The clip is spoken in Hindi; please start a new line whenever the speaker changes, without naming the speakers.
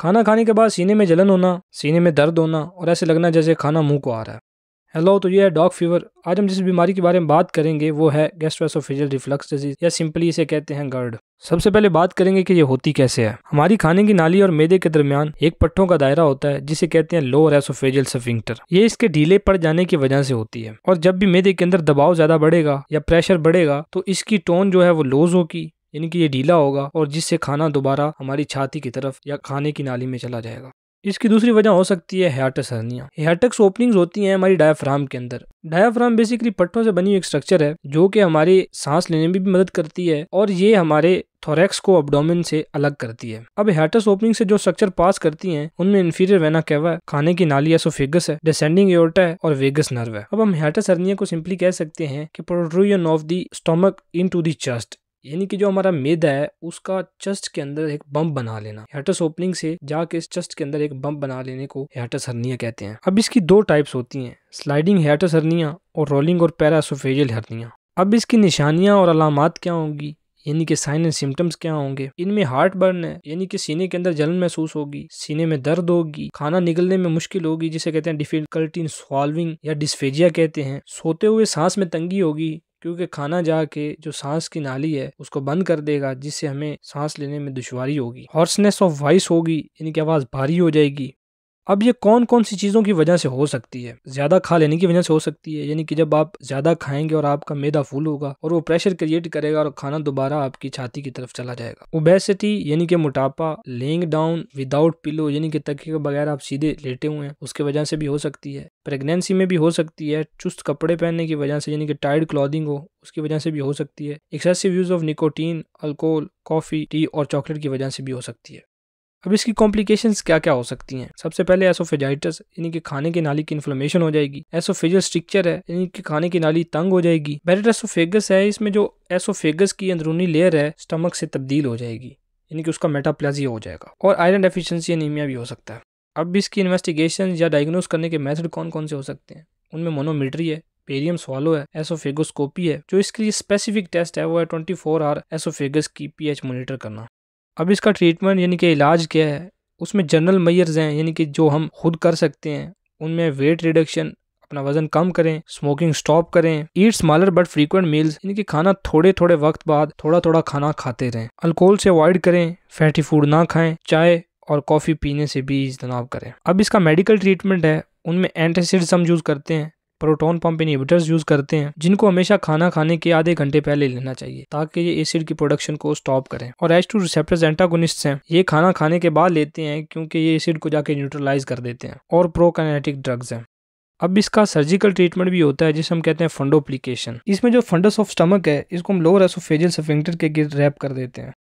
खाना खाने के बाद सीने में जलन होना सीने में दर्द होना और ऐसे लगना जैसे खाना मुंह को आ रहा है हेलो तो ये है डॉग फीवर आज हम जिस बीमारी के बारे में बात करेंगे वो है गैस्ट्रोसोफेजियल रिफ्लक्स डिजीज या सिंपली इसे कहते हैं गर्ड सबसे पहले बात करेंगे कि ये होती कैसे है हमारी खाने की नाली और मेदे के दरमियान एक पट्ठों का दायरा होता है जिसे कहते हैं लोअर एसोफेजियल सफिंगटर ये इसके ढीले पड़ जाने की वजह से होती है और जब भी मेदे के अंदर दबाव ज्यादा बढ़ेगा या प्रेशर बढ़ेगा तो इसकी टोन जो है वो लोज होगी यानी कि ये ढीला होगा और जिससे खाना दोबारा हमारी छाती की तरफ या खाने की नाली में चला जाएगा इसकी दूसरी वजह हो सकती है हेटस हर्निया हेटक्स ओपनिंग्स होती हैं हमारी डायफ्राम के अंदर डायफ्राम बेसिकली पट्टों से बनी हुई एक स्ट्रक्चर है जो कि हमारी सांस लेने में भी मदद करती है और ये हमारे थोरेक्स को अपडोमिन से अलग करती है अब हेटस ओपनिंग से जो स्ट्रक्चर पास करती हैं उनमें इन्फीरियर वेना कैवा है खाने की नाली या सोफेगस है डिसेंडिंग एयोटा है और वेगस नर्व है अब हम हेटस हर्निया को सिंपली कह सकते हैं कि protrusion of the stomach into the chest यानी कि जो हमारा मेदा है उसका चस्ट के अंदर एक बम्प बना लेना हेटस ओपनिंग से जाके इस चेस्ट के अंदर एक बम्प बना लेने को हेटस हर्निया कहते हैं अब इसकी दो टाइप्स होती हैं स्लाइडिंग हेटस हर्निया और रोलिंग और पैरासोफेजियल हर्निया अब इसकी निशानियाँ और अलामत क्या होंगी यानी कि साइन एंड सिम्टम्स क्या होंगे इनमें हार्ट बर्न है यानी कि सीने के अंदर जलन महसूस होगी सीने में दर्द होगी खाना निकलने में मुश्किल होगी जिसे कहते हैं डिफिकल्टी इन सॉल्विंग या डिस्फेजिया कहते हैं सोते हुए सांस में तंगी होगी क्योंकि खाना जाके जो सांस की नाली है उसको बंद कर देगा जिससे हमें सांस लेने में दुशारी होगी हॉर्सनेस ऑफ वॉइस होगी इनकी आवाज़ भारी हो जाएगी अब ये कौन कौन सी चीज़ों की वजह से हो सकती है ज़्यादा खा लेने की वजह से हो सकती है यानी कि जब आप ज़्यादा खाएंगे और आपका मैदा फूल होगा और वो प्रेशर क्रिएट करेगा और खाना दोबारा आपकी छाती की तरफ चला जाएगा ओबेसिटी यानी कि मोटापा लेंग डाउन विदाउट पिलो यानी कि तकिए के बगैर आप सीधे लेटे हुए हैं उसकी वजह से भी हो सकती है प्रेगनेंसी में भी हो सकती है चुस्त कपड़े पहनने की वजह से यानी कि टाइड क्लॉदिंग हो उसकी वजह से भी हो सकती है excessive use of nicotine alcohol coffee tea और चॉकलेट की वजह से भी हो सकती है अब इसकी कॉम्प्लिकेशंस क्या क्या हो सकती हैं सबसे पहले एसोफेजाइटस यानी कि खाने की नाली की इन्फ्लोमेशन हो जाएगी एसोफेजल स्ट्रक्चर है यानी कि खाने की नाली तंग हो जाएगी बैरेट एसोफेगस है इसमें जो एसोफेगस की अंदरूनी लेयर है स्टमक से तब्दील हो जाएगी यानी कि उसका मेटाप्लाजिया हो जाएगा और आयरन डेफिशेंसी एनीमिया भी हो सकता है अब इसकी इन्वेस्टिगेशन या डायग्नोस करने के मेथड कौन कौन से हो सकते हैं उनमें मोनोमीटरी है पेरियम स्वालो है एसोफेगोस्कोपी है जो इसके लिए स्पेसिफिक टेस्ट है वो है ट्वेंटी फोर आवर एसोफेगस की पीएच मॉनिटर करना अब इसका ट्रीटमेंट यानी कि इलाज क्या है उसमें जनरल मैयर्स हैं यानी कि जो हम खुद कर सकते हैं उनमें वेट रिडक्शन अपना वजन कम करें स्मोकिंग स्टॉप करें eat smaller but frequent meals यानी कि खाना थोड़े थोड़े वक्त बाद थोड़ा थोड़ा खाना खाते रहें अल्कोहल से अवॉइड करें फैटी फूड ना खाएं चाय और कॉफ़ी पीने से भी इजतनाव करें अब इसका मेडिकल ट्रीटमेंट है उनमें एंटीसिड्स हम यूज़ करते हैं प्रोटोन पंप इनिविटर्स यूज करते हैं जिनको हमेशा खाना खाने के आधे घंटे पहले लेना चाहिए ताकि ये एसिड की प्रोडक्शन को स्टॉप करें और एच टू रिसेप्टर्स एंटागोनिस्ट हैं ये खाना खाने के बाद लेते हैं क्योंकि ये एसिड को जाके न्यूट्रलाइज कर देते हैं और प्रोकाइनेटिक ड्रग्स हैं अब इसका सर्जिकल ट्रीटमेंट भी होता है जिसे हम कहते हैं फंडोप्लीकेशन इसमें जो फंडस ऑफ स्टमक है इसको हम लोअर एसोफेजियल सफिंक्टर के गिर रैप कर देते हैं